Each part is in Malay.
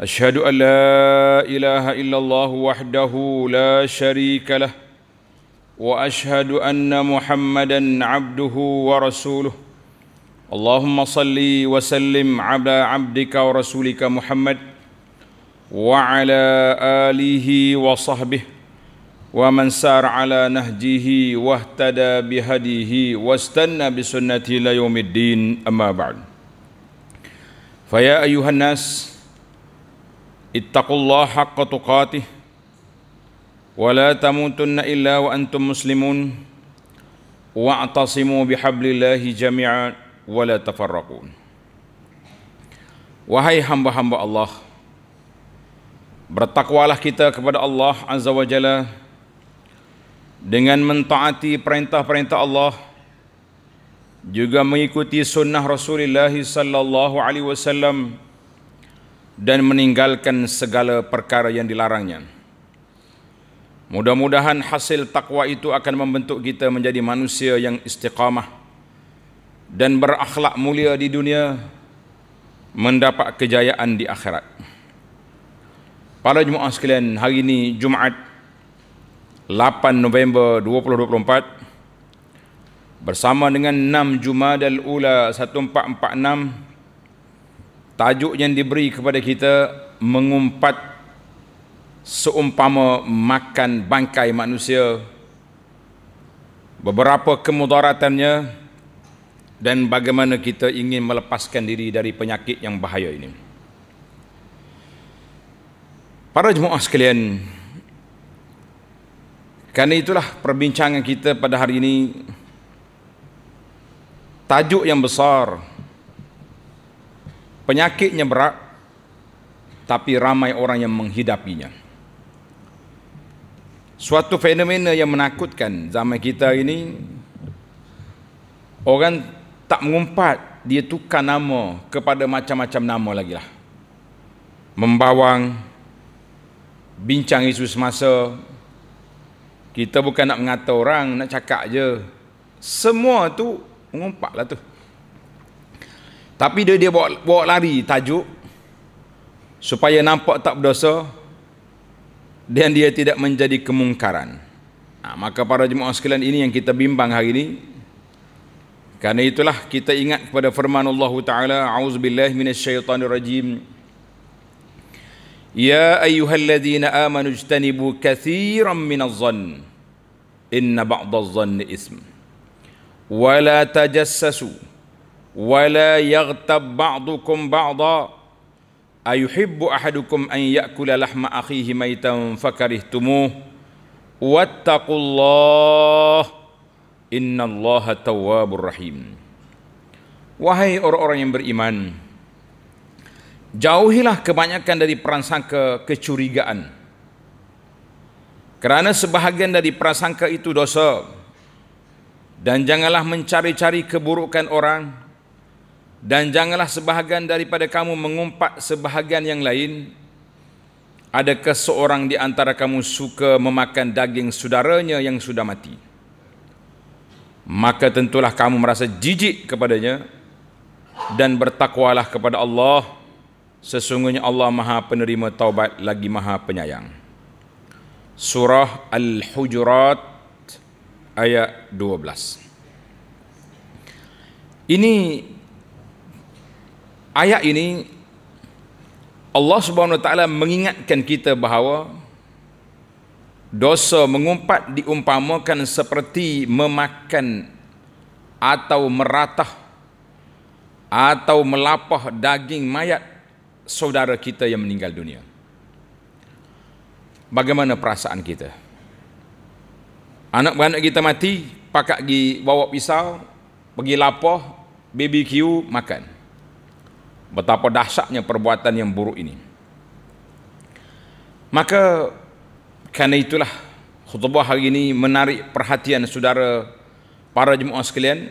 أشهد أن لا إله إلا الله وحده لا شريك له وأشهد أن محمدا عبده ورسوله اللهم صل وسلم على عبدك ورسولك محمد وعلى آله وصحبه ومن سار على نهجه واهتدى بهديه واستنى بسنته ليوم الدين أما بعد فيا أيها الناس اتقوا الله حق تقاته ولا تموتن الا وانتم مسلمون واعتصموا بحبل الله جميعا ولا تفرقوا وهي hamba hamba Allah bertakwalah kita kepada Allah azza wa jalla dengan mentaati perintah-perintah Allah juga mengikuti sunnah Rasulullah sallallahu alaihi wasallam dan meninggalkan segala perkara yang dilarangnya. Mudah-mudahan hasil takwa itu akan membentuk kita menjadi manusia yang istiqamah dan berakhlak mulia di dunia mendapat kejayaan di akhirat. Para jemaah sekalian, hari ini Jumaat 8 November 2024 bersama dengan 6 Jumadal Ula 1446 Tajuk yang diberi kepada kita mengumpat seumpama makan bangkai manusia. Beberapa kemudaratannya dan bagaimana kita ingin melepaskan diri dari penyakit yang bahaya ini. Para jemaah sekalian, kerana itulah perbincangan kita pada hari ini, tajuk yang besar, penyakitnya berat tapi ramai orang yang menghidapinya suatu fenomena yang menakutkan zaman kita ini orang tak mengumpat dia tukar nama kepada macam-macam nama lagi lah membawang bincang isu semasa kita bukan nak mengata orang nak cakap je semua tu mengumpat lah tu tapi dia dia bawa, bawa lari tajuk supaya nampak tak berdosa dan dia tidak menjadi kemungkaran. Nah, ha, maka para jemaah sekalian ini yang kita bimbang hari ini. Karena itulah kita ingat kepada firman Allah Taala, "A'udzubillahi minasyaitonirrajim." Ya ayyuhalladzina amanu ijtanibu katsiran minaz zann inna ba'daz zanni ism wa la tajassasu ولا يغتب بعضكم بعضا أيحب أحدكم أن يأكل لحم أخيه ميتا فكرهتموه واتقوا الله إن الله تواب رحيم Wahai orang-orang yang beriman Jauhilah kebanyakan dari prasangka kecurigaan Kerana sebahagian dari prasangka itu dosa Dan janganlah mencari-cari keburukan orang dan janganlah sebahagian daripada kamu mengumpat sebahagian yang lain adakah seorang di antara kamu suka memakan daging saudaranya yang sudah mati maka tentulah kamu merasa jijik kepadanya dan bertakwalah kepada Allah sesungguhnya Allah Maha penerima taubat lagi Maha penyayang surah al-hujurat ayat 12 ini ayat ini Allah Subhanahu Wa Taala mengingatkan kita bahawa dosa mengumpat diumpamakan seperti memakan atau meratah atau melapah daging mayat saudara kita yang meninggal dunia. Bagaimana perasaan kita? Anak-anak kita mati, pakak pergi bawa pisau, pergi lapah, BBQ, makan betapa dahsyatnya perbuatan yang buruk ini. Maka kerana itulah khutbah hari ini menarik perhatian saudara para jemaah sekalian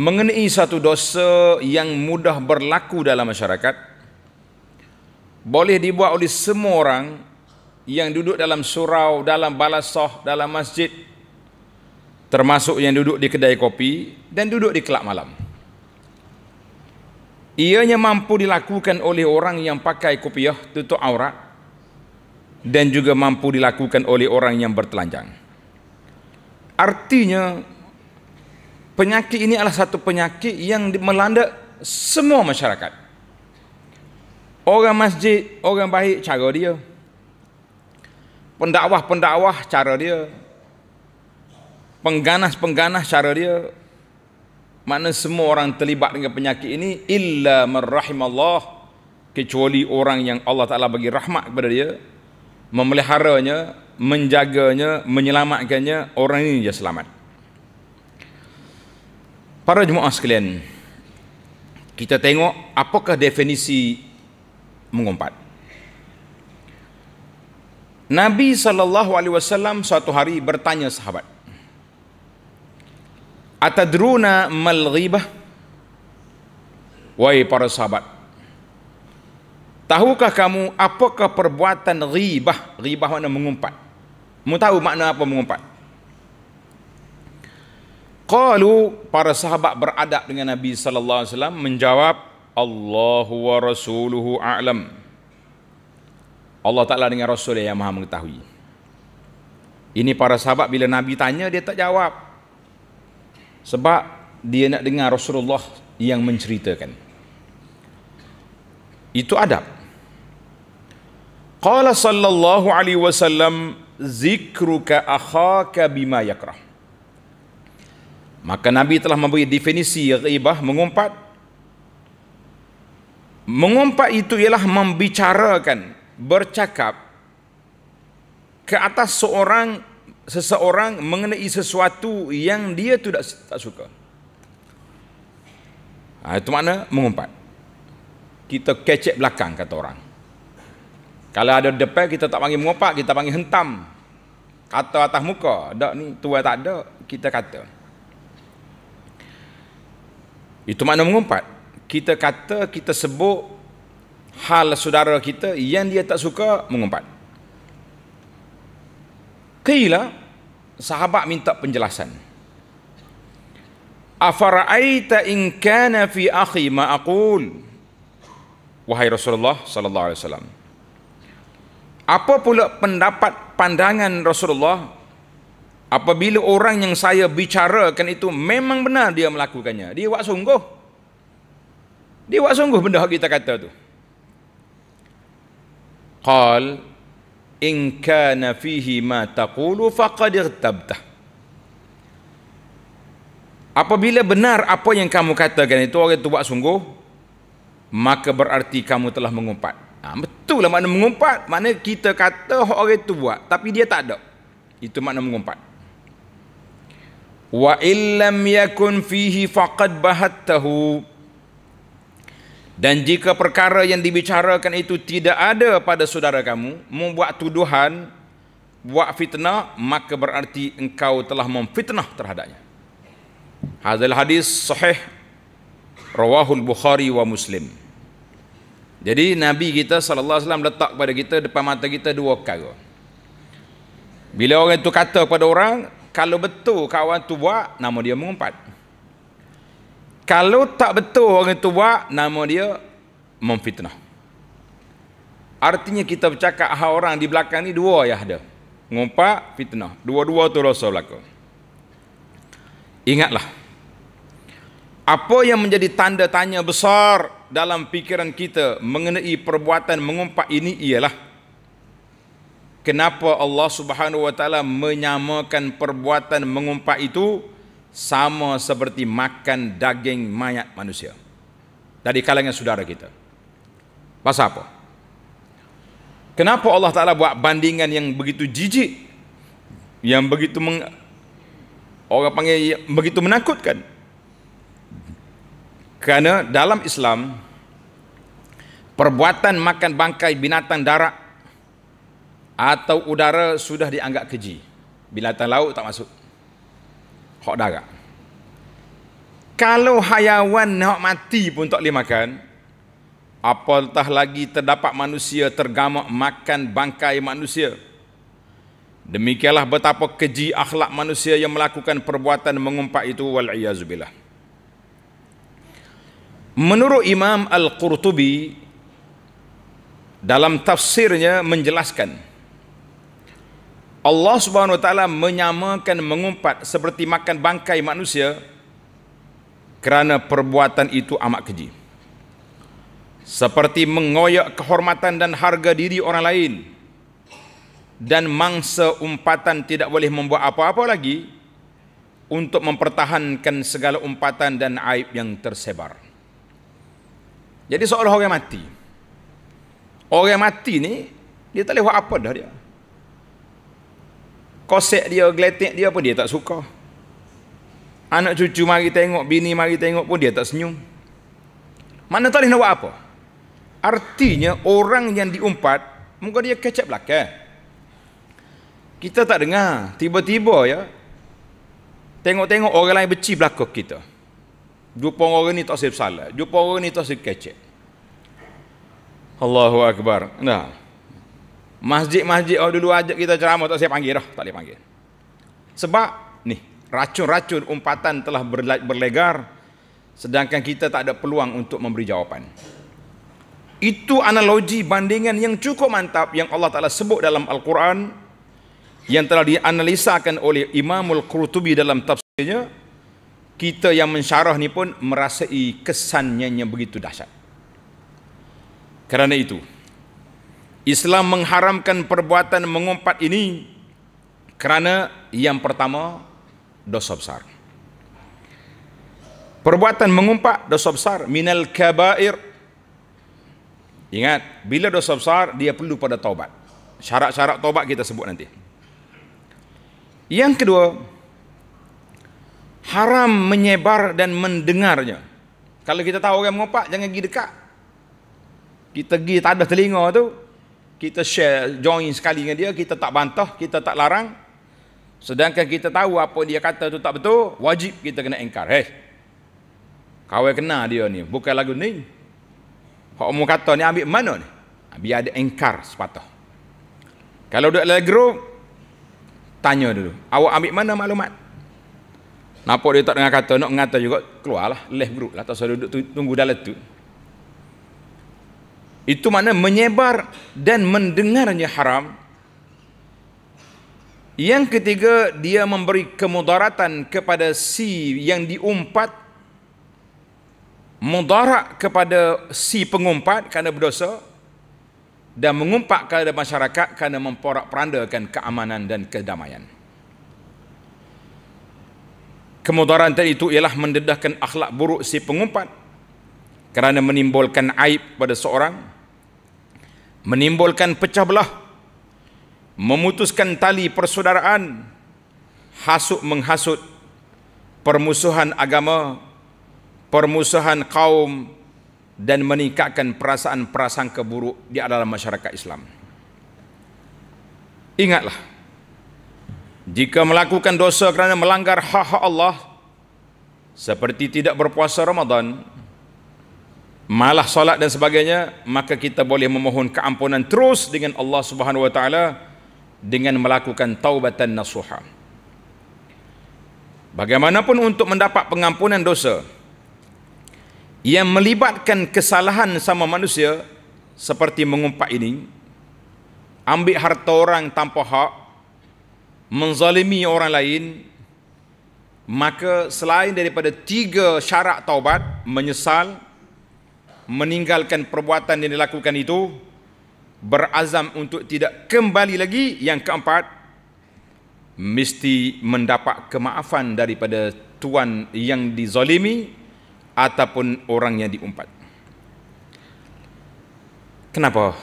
mengenai satu dosa yang mudah berlaku dalam masyarakat boleh dibuat oleh semua orang yang duduk dalam surau, dalam balasah, dalam masjid termasuk yang duduk di kedai kopi dan duduk di kelab malam ianya mampu dilakukan oleh orang yang pakai kopiah tutup aurat dan juga mampu dilakukan oleh orang yang bertelanjang. Artinya penyakit ini adalah satu penyakit yang melanda semua masyarakat. Orang masjid, orang baik cara dia. Pendakwah-pendakwah cara dia. Pengganas-pengganas cara dia, mana semua orang terlibat dengan penyakit ini illa marhim Allah kecuali orang yang Allah Taala bagi rahmat kepada dia memeliharanya menjaganya menyelamatkannya orang ini dia selamat para jemaah sekalian kita tengok apakah definisi mengumpat Nabi saw alaihi suatu hari bertanya sahabat Atadruna mal ghibah? Wahai para sahabat. Tahukah kamu apakah perbuatan ghibah? Ghibah makna mengumpat. Mu tahu makna apa mengumpat? Qalu para sahabat beradab dengan Nabi sallallahu alaihi wasallam menjawab Allahu wa rasuluhu a'lam. Allah Taala dengan Rasul yang Maha mengetahui. Ini para sahabat bila Nabi tanya dia tak jawab. Sebab dia nak dengar Rasulullah yang menceritakan. Itu adab. Qala sallallahu alaihi wasallam zikruka akhaka bima yakrah. Maka Nabi telah memberi definisi ghibah mengumpat. Mengumpat itu ialah membicarakan, bercakap ke atas seorang seseorang mengenai sesuatu yang dia tu tak, tak suka. Ha, itu makna mengumpat. Kita kecek belakang kata orang. Kalau ada depan kita tak panggil mengumpat, kita panggil hentam. Kata atas muka, dak ni tua tak ada, kita kata. Itu makna mengumpat. Kita kata, kita sebut hal saudara kita yang dia tak suka mengumpat. Qila sahabat minta penjelasan. Afara'aita in kana fi akhi ma aqul? Wahai Rasulullah sallallahu alaihi wasallam. Apa pula pendapat pandangan Rasulullah apabila orang yang saya bicarakan itu memang benar dia melakukannya? Dia buat sungguh. Dia buat sungguh benda yang kita kata tu. Qal in kana fihi ma taqulu faqad irtabtah Apabila benar apa yang kamu katakan itu orang itu buat sungguh maka berarti kamu telah mengumpat. Ha, betul lah makna mengumpat. Makna kita kata orang itu buat tapi dia tak ada. Itu makna mengumpat. Wa illam yakun fihi faqad bahattahu dan jika perkara yang dibicarakan itu tidak ada pada saudara kamu, membuat tuduhan, buat fitnah, maka berarti engkau telah memfitnah terhadapnya. hadis hadis sahih rawahul Bukhari wa Muslim. Jadi Nabi kita sallallahu alaihi wasallam letak pada kita depan mata kita dua perkara. Bila orang itu kata kepada orang, kalau betul kawan tu buat, nama dia mengumpat kalau tak betul orang itu buat nama dia memfitnah artinya kita bercakap hak orang di belakang ni dua yang ada ngumpat fitnah dua-dua tu dosa berlaku ingatlah apa yang menjadi tanda tanya besar dalam pikiran kita mengenai perbuatan mengumpak ini ialah kenapa Allah Subhanahu wa taala menyamakan perbuatan mengumpak itu sama seperti makan daging mayat manusia dari kalangan saudara kita. Pasal apa? Kenapa Allah Taala buat bandingan yang begitu jijik? Yang begitu meng, orang panggil yang begitu menakutkan? Kerana dalam Islam perbuatan makan bangkai binatang darat atau udara sudah dianggap keji. Binatang laut tak masuk hak darat. Kalau hayawan hak mati pun tak boleh makan, apatah lagi terdapat manusia tergamak makan bangkai manusia. Demikianlah betapa keji akhlak manusia yang melakukan perbuatan mengumpat itu wal iazubillah. Menurut Imam Al-Qurtubi dalam tafsirnya menjelaskan Allah Subhanahu Wa Taala menyamakan mengumpat seperti makan bangkai manusia kerana perbuatan itu amat keji. Seperti mengoyak kehormatan dan harga diri orang lain dan mangsa umpatan tidak boleh membuat apa-apa lagi untuk mempertahankan segala umpatan dan aib yang tersebar. Jadi seolah orang mati. Orang mati ni dia tak boleh buat apa dah dia kosek dia, geletek dia pun dia tak suka. Anak cucu mari tengok, bini mari tengok pun dia tak senyum. Mana tak boleh nak buat apa? Artinya orang yang diumpat, muka dia kecap belakang. Kita tak dengar. Tiba-tiba ya, tengok-tengok orang lain beci belakang kita. Jumpa orang ini tak siap salah. Jumpa orang ini tak siap Allahu Akbar. Nah. Masjid-masjid oh dulu ajak kita ceramah tak saya panggil dah, tak boleh panggil. Sebab ni, racun-racun umpatan telah berlegar sedangkan kita tak ada peluang untuk memberi jawapan. Itu analogi bandingan yang cukup mantap yang Allah Taala sebut dalam Al-Quran yang telah dianalisakan oleh Imamul Qurtubi dalam tafsirnya kita yang mensyarah ni pun merasai kesannya yang begitu dahsyat. Kerana itu, Islam mengharamkan perbuatan mengumpat ini kerana yang pertama dosa besar. Perbuatan mengumpat dosa besar minal kabair. Ingat, bila dosa besar dia perlu pada taubat. Syarat-syarat taubat kita sebut nanti. Yang kedua, haram menyebar dan mendengarnya. Kalau kita tahu orang mengumpat jangan pergi dekat. Kita pergi tak ada telinga tu, kita share join sekali dengan dia kita tak bantah kita tak larang sedangkan kita tahu apa dia kata tu tak betul wajib kita kena engkar hei eh, kau kena dia ni bukan lagu ni hak mu kata ni ambil mana ni ah, biar ada engkar sepatah kalau duduk dalam group tanya dulu awak ambil mana maklumat nampak dia tak dengar kata nak ngata juga keluarlah left group lah tak usah duduk tunggu dalam tu itu makna menyebar dan mendengarnya haram. Yang ketiga, dia memberi kemudaratan kepada si yang diumpat. Mudarat kepada si pengumpat kerana berdosa. Dan mengumpat kepada masyarakat kerana memporak-perandakan keamanan dan kedamaian. Kemudaratan itu ialah mendedahkan akhlak buruk si pengumpat kerana menimbulkan aib pada seorang menimbulkan pecah belah, memutuskan tali persaudaraan, hasut menghasut, permusuhan agama, permusuhan kaum dan meningkatkan perasaan perasaan keburuk di dalam masyarakat Islam. Ingatlah, jika melakukan dosa kerana melanggar hak-hak Allah, seperti tidak berpuasa Ramadan, malah salat dan sebagainya maka kita boleh memohon keampunan terus dengan Allah Subhanahu wa taala dengan melakukan taubatan nasuha bagaimanapun untuk mendapat pengampunan dosa yang melibatkan kesalahan sama manusia seperti mengumpat ini ambil harta orang tanpa hak menzalimi orang lain maka selain daripada tiga syarat taubat menyesal meninggalkan perbuatan yang dilakukan itu berazam untuk tidak kembali lagi yang keempat mesti mendapat kemaafan daripada tuan yang dizalimi ataupun orang yang diumpat kenapa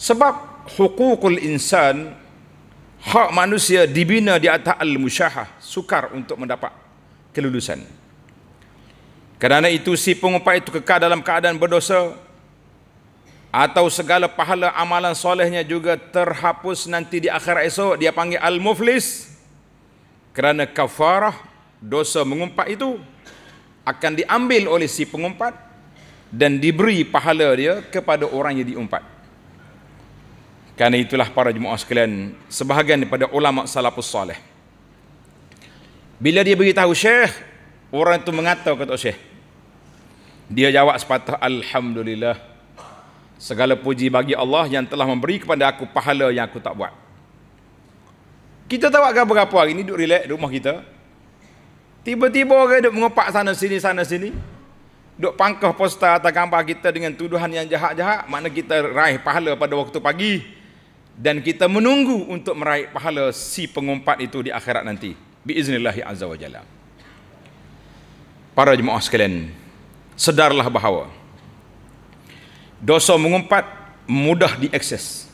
sebab hukukul insan hak manusia dibina di atas al-musyahah sukar untuk mendapat kelulusan kerana itu si pengumpat itu kekal dalam keadaan berdosa atau segala pahala amalan solehnya juga terhapus nanti di akhir esok dia panggil al-muflis kerana kafarah dosa mengumpat itu akan diambil oleh si pengumpat dan diberi pahala dia kepada orang yang diumpat. Karena itulah para jemaah sekalian sebahagian daripada ulama salafus soleh. Bila dia beritahu syekh, orang itu mengata kata syekh, dia jawab sepatah Alhamdulillah Segala puji bagi Allah yang telah memberi kepada aku pahala yang aku tak buat Kita tahu akan berapa hari ini duduk relax di rumah kita Tiba-tiba orang duduk mengepak sana sini sana sini Duduk pangkah poster atau gambar kita dengan tuduhan yang jahat-jahat Mana kita raih pahala pada waktu pagi Dan kita menunggu untuk meraih pahala si pengumpat itu di akhirat nanti Biiznillahi azza wa jalla Para jemaah sekalian, sedarlah bahawa dosa mengumpat mudah diakses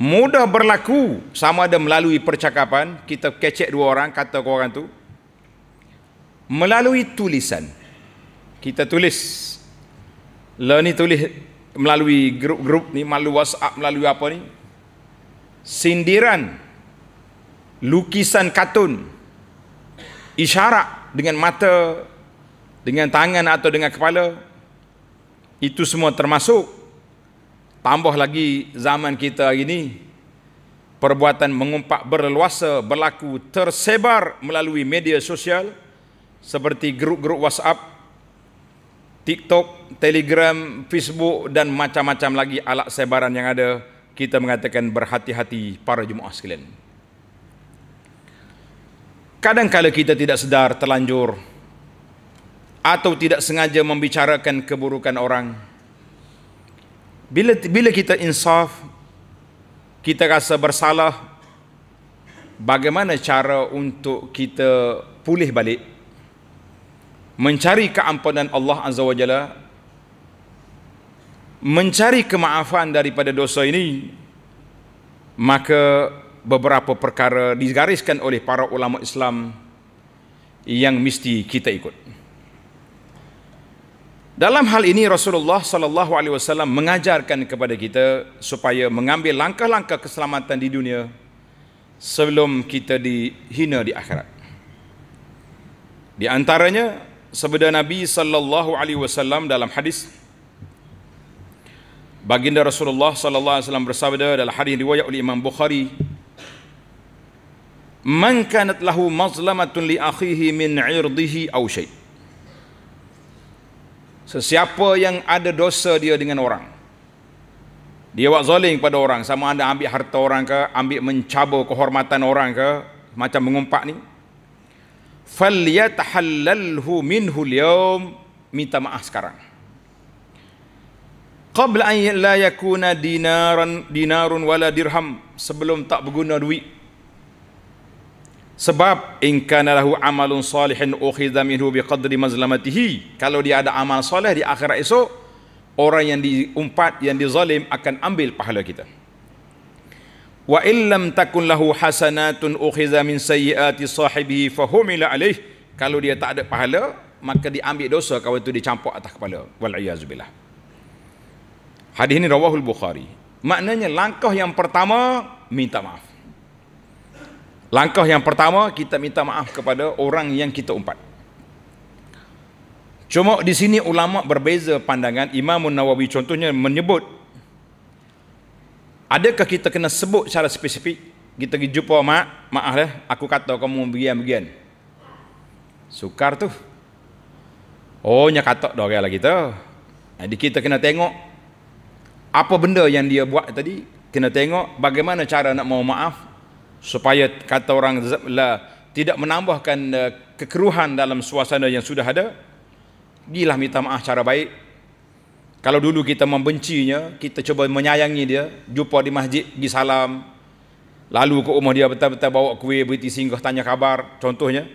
mudah berlaku sama ada melalui percakapan kita kecek dua orang kata ke orang tu melalui tulisan kita tulis lah ni tulis melalui grup-grup ni melalui whatsapp melalui apa ni sindiran lukisan kartun, isyarat dengan mata dengan tangan atau dengan kepala itu semua termasuk tambah lagi zaman kita hari ini perbuatan mengumpat berleluasa berlaku tersebar melalui media sosial seperti grup-grup WhatsApp, TikTok, Telegram, Facebook dan macam-macam lagi alat sebaran yang ada kita mengatakan berhati-hati para jemaah sekalian. Kadang-kadang kita tidak sedar terlanjur atau tidak sengaja membicarakan keburukan orang. Bila bila kita insaf, kita rasa bersalah, bagaimana cara untuk kita pulih balik? Mencari keampunan Allah Azza Wajalla, mencari kemaafan daripada dosa ini, maka beberapa perkara digariskan oleh para ulama Islam yang mesti kita ikut. Dalam hal ini Rasulullah sallallahu alaihi wasallam mengajarkan kepada kita supaya mengambil langkah-langkah keselamatan di dunia sebelum kita dihina di akhirat. Di antaranya sabda Nabi sallallahu alaihi wasallam dalam hadis Baginda Rasulullah sallallahu alaihi wasallam bersabda dalam hadis riwayat oleh Imam Bukhari Man kanat lahu mazlamatun li akhihi min 'irdihi aw shay. Sesiapa yang ada dosa dia dengan orang. Dia buat zoling pada orang. Sama ada ambil harta orang ke, ambil mencabar kehormatan orang ke. Macam mengumpak ni. فَلْيَتَحَلَّلْهُ minhu الْيَوْمِ Minta maaf sekarang. قَبْلَ أَيْنْ لَا يَكُونَ دِنَارٌ وَلَا دِرْهَمْ Sebelum tak berguna duit sebab in kana lahu amalun salihin ukhidha minhu biqadri mazlamatihi. Kalau dia ada amal soleh di akhirat esok, orang yang diumpat yang dizalim akan ambil pahala kita. Wa in takun lahu hasanatun ukhidha min sayyiati sahibihi fa humila alayh. Kalau dia tak ada pahala, maka diambil dosa kalau itu dicampur atas kepala. Wal iazubillah. Hadis ini rawahul Bukhari. Maknanya langkah yang pertama minta maaf. Langkah yang pertama kita minta maaf kepada orang yang kita umpat. Cuma di sini ulama berbeza pandangan. Imam Nawawi contohnya menyebut adakah kita kena sebut secara spesifik kita pergi jumpa mak, maaf lah, aku kata kamu begian-begian. Sukar tu. Oh, nya kata dah orang lagi tu. Jadi kita kena tengok apa benda yang dia buat tadi, kena tengok bagaimana cara nak mau maaf supaya kata orang la tidak menambahkan uh, kekeruhan dalam suasana yang sudah ada gilah minta maaf cara baik kalau dulu kita membencinya kita cuba menyayangi dia jumpa di masjid di salam lalu ke rumah dia betul-betul bawa kuih beriti singgah tanya kabar. contohnya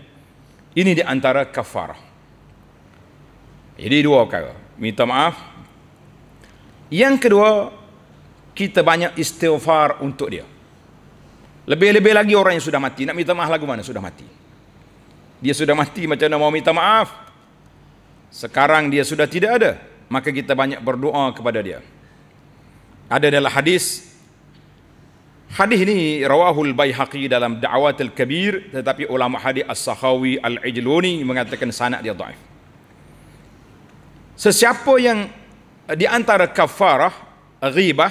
ini di antara kafarah jadi dua perkara minta maaf yang kedua kita banyak istighfar untuk dia lebih-lebih lagi orang yang sudah mati. Nak minta maaf lagu mana? Sudah mati. Dia sudah mati macam mana mau minta maaf. Sekarang dia sudah tidak ada. Maka kita banyak berdoa kepada dia. Ada dalam hadis. Hadis ini rawahul bayhaqi dalam da'awatul kabir. Tetapi ulama hadis as sakhawi al-ijluni mengatakan sanak dia da'if. Sesiapa yang di antara kafarah, ghibah,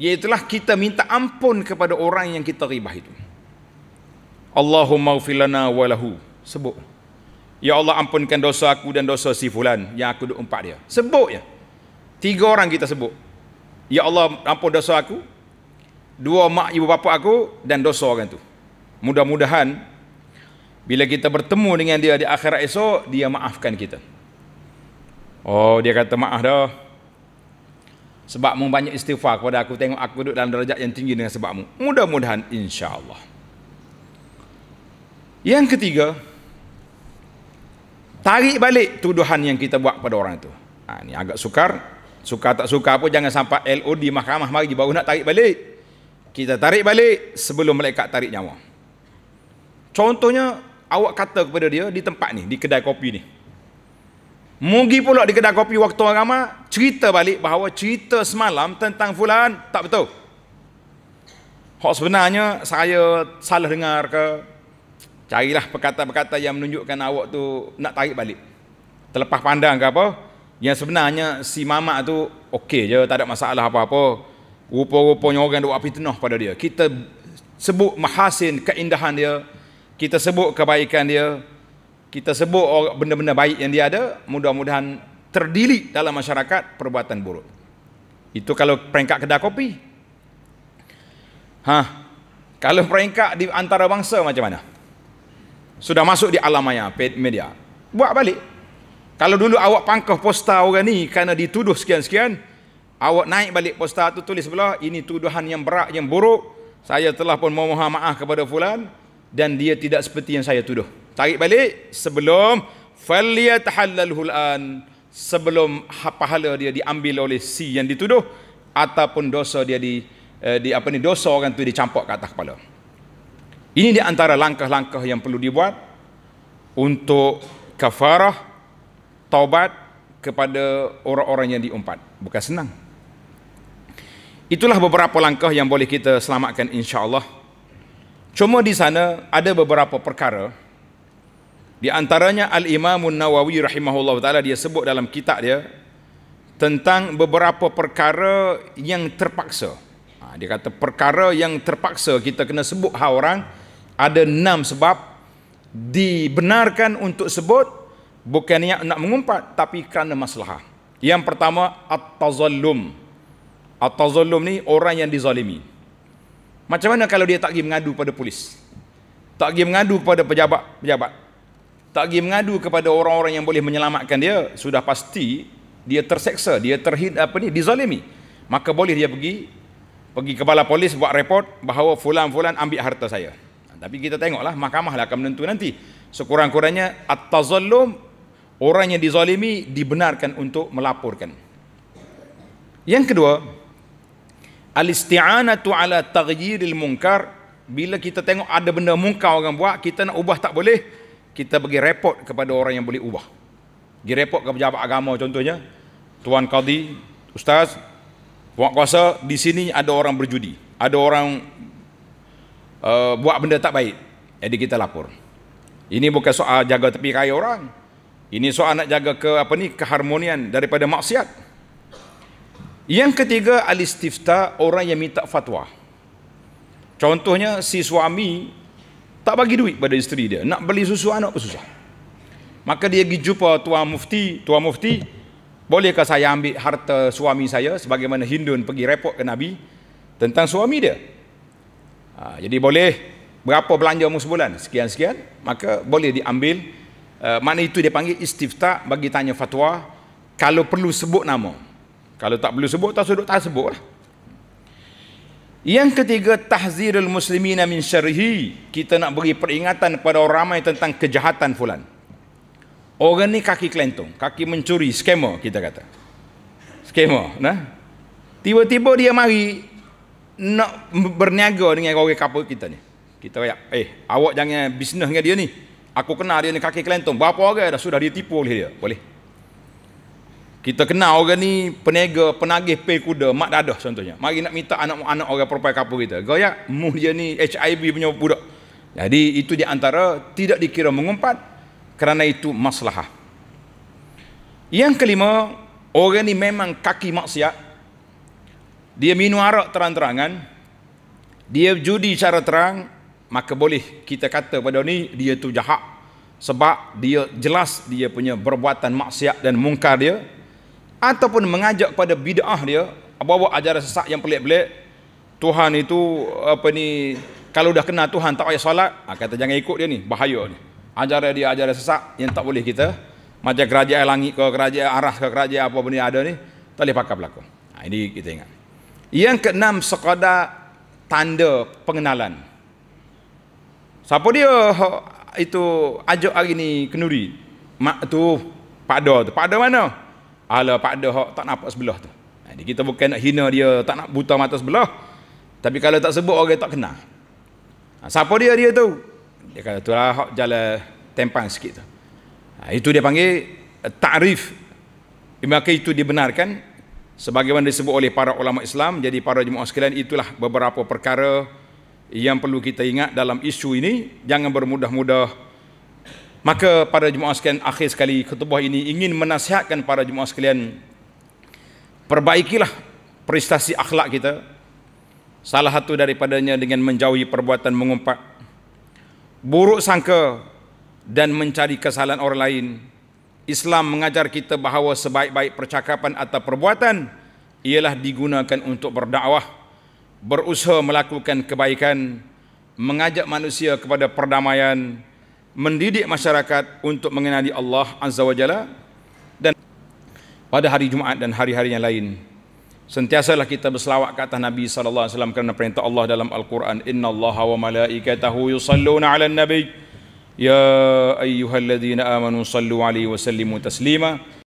Iaitulah kita minta ampun kepada orang yang kita ribah itu. Allahumma ufilana walahu. Sebut. Ya Allah ampunkan dosa aku dan dosa si fulan yang aku duduk umpat dia. Sebut ya. Tiga orang kita sebut. Ya Allah ampun dosa aku. Dua mak ibu bapa aku dan dosa orang tu. Mudah-mudahan bila kita bertemu dengan dia di akhirat esok, dia maafkan kita. Oh, dia kata maaf dah sebab mu banyak istighfar kepada aku tengok aku duduk dalam derajat yang tinggi dengan sebabmu mudah-mudahan insyaallah yang ketiga tarik balik tuduhan yang kita buat pada orang itu ha, ini agak sukar suka tak suka apa jangan sampai LO di mahkamah mari baru nak tarik balik kita tarik balik sebelum malaikat tarik nyawa contohnya awak kata kepada dia di tempat ni di kedai kopi ni mugi pula di kedai kopi waktu ramah cerita balik bahawa cerita semalam tentang fulan tak betul. Hak sebenarnya saya salah dengar ke carilah perkata-perkata yang menunjukkan awak tu nak tarik balik. Terlepas pandang ke apa? Yang sebenarnya si mamak tu okey je, tak ada masalah apa-apa. Rupa-rupanya orang duk fitnah pada dia. Kita sebut mahasin keindahan dia, kita sebut kebaikan dia, kita sebut benda-benda baik yang dia ada, mudah-mudahan Terdili dalam masyarakat perbuatan buruk. Itu kalau peringkat kedai kopi. Ha. Kalau peringkat di antara bangsa macam mana? Sudah masuk di alam maya media. Buat balik. Kalau dulu awak pangkah posta orang ni kerana dituduh sekian-sekian, awak naik balik posta tu tulis sebelah, ini tuduhan yang berat yang buruk. Saya telah pun memohon maaf kepada fulan dan dia tidak seperti yang saya tuduh. Tarik balik sebelum falyatahallalhul an sebelum ha- pahala dia diambil oleh si yang dituduh ataupun dosa dia di, eh, di apa ni dosa orang tu dicampak ke atas kepala. Ini di antara langkah-langkah yang perlu dibuat untuk kafarah taubat kepada orang-orang yang diumpat. Bukan senang. Itulah beberapa langkah yang boleh kita selamatkan insya-Allah. Cuma di sana ada beberapa perkara di antaranya Al-Imamun Nawawi rahimahullah ta'ala dia sebut dalam kitab dia tentang beberapa perkara yang terpaksa. Ha, dia kata perkara yang terpaksa kita kena sebut hal orang ada enam sebab dibenarkan untuk sebut bukan niat nak mengumpat tapi kerana masalah. Yang pertama at-tazallum. At-tazallum ni orang yang dizalimi. Macam mana kalau dia tak pergi mengadu pada polis? Tak pergi mengadu pada pejabat-pejabat? tak pergi mengadu kepada orang-orang yang boleh menyelamatkan dia sudah pasti dia terseksa dia terhid apa ni dizalimi maka boleh dia pergi pergi kepala polis buat report bahawa fulan-fulan ambil harta saya ha, tapi kita tengoklah mahkamah lah akan menentu nanti sekurang-kurangnya at-tazallum orang yang dizalimi dibenarkan untuk melaporkan yang kedua al-isti'anatu ala taghyiril munkar bila kita tengok ada benda mungkar orang buat kita nak ubah tak boleh kita bagi report kepada orang yang boleh ubah. Bagi report ke pejabat agama contohnya, Tuan Qadi, Ustaz, Puan Kuasa, di sini ada orang berjudi. Ada orang uh, buat benda tak baik. Jadi kita lapor. Ini bukan soal jaga tepi kaya orang. Ini soal nak jaga ke apa ni keharmonian daripada maksiat. Yang ketiga alistifta orang yang minta fatwa. Contohnya si suami tak bagi duit pada isteri dia. Nak beli susu anak pun susah. Maka dia pergi jumpa Tuan Mufti. Tuan Mufti, bolehkah saya ambil harta suami saya sebagaimana Hindun pergi repot ke Nabi tentang suami dia? Ha, jadi boleh berapa belanja mu sebulan? Sekian-sekian. Maka boleh diambil. E, uh, mana itu dia panggil istifta bagi tanya fatwa. Kalau perlu sebut nama. Kalau tak perlu sebut, tak sudut tak sebut lah. Yang ketiga tahzirul muslimina min syarihi. Kita nak beri peringatan kepada orang ramai tentang kejahatan fulan. Orang ni kaki kelentung, kaki mencuri, skema kita kata. Skema, nah. Tiba-tiba dia mari nak berniaga dengan orang kapal kita ni. Kita kata, eh, awak jangan bisnes dengan dia ni. Aku kenal dia ni kaki kelentung. Berapa orang dah sudah dia tipu oleh dia. Boleh. Kita kenal orang ni peniaga, penagih pe kuda, mak dadah contohnya. Mari nak minta anak anak orang perempuan kapur kita. Kau ya, dia ni HIV punya budak. Jadi itu di antara tidak dikira mengumpat kerana itu masalah. Yang kelima, orang ni memang kaki maksiat. Dia minum arak terang-terangan. Dia judi cara terang, maka boleh kita kata pada ni dia tu jahat sebab dia jelas dia punya perbuatan maksiat dan mungkar dia ataupun mengajak pada bid'ah dia apa-apa ajaran sesak yang pelik-pelik Tuhan itu apa ni kalau dah kenal Tuhan tak payah solat ha, kata jangan ikut dia ni bahaya ni ajaran dia ajaran sesak yang tak boleh kita macam kerajaan langit ke kerajaan arah ke kerajaan apa benda ada ni tak boleh pakai pelakon. ha, ini kita ingat yang keenam sekadar tanda pengenalan siapa dia ha, itu ajak hari ni kenuri mak tu pada tu pada mana ala pak ada hak tak nampak sebelah tu. Jadi ha, kita bukan nak hina dia, tak nak buta mata sebelah. Tapi kalau tak sebut orang tak kenal. Ha, siapa dia dia tu? Dia kata tu lah hak jalan tempang sikit tu. Ha, itu dia panggil eh, ta'rif. Maka itu dibenarkan sebagaimana disebut oleh para ulama Islam. Jadi para jemaah sekalian itulah beberapa perkara yang perlu kita ingat dalam isu ini. Jangan bermudah-mudah Maka para jemaah sekalian akhir sekali ketubuh ini ingin menasihatkan para jemaah sekalian perbaikilah prestasi akhlak kita. Salah satu daripadanya dengan menjauhi perbuatan mengumpat. Buruk sangka dan mencari kesalahan orang lain. Islam mengajar kita bahawa sebaik-baik percakapan atau perbuatan ialah digunakan untuk berdakwah, berusaha melakukan kebaikan, mengajak manusia kepada perdamaian, mendidik masyarakat untuk mengenali Allah Azza wa Jalla dan pada hari Jumaat dan hari-hari yang lain sentiasalah kita berselawat ke Nabi sallallahu alaihi wasallam kerana perintah Allah dalam Al-Quran innallaha wa malaikatahu yusalluna 'alan nabi ya ayyuhalladzina amanu sallu 'alaihi wa sallimu taslima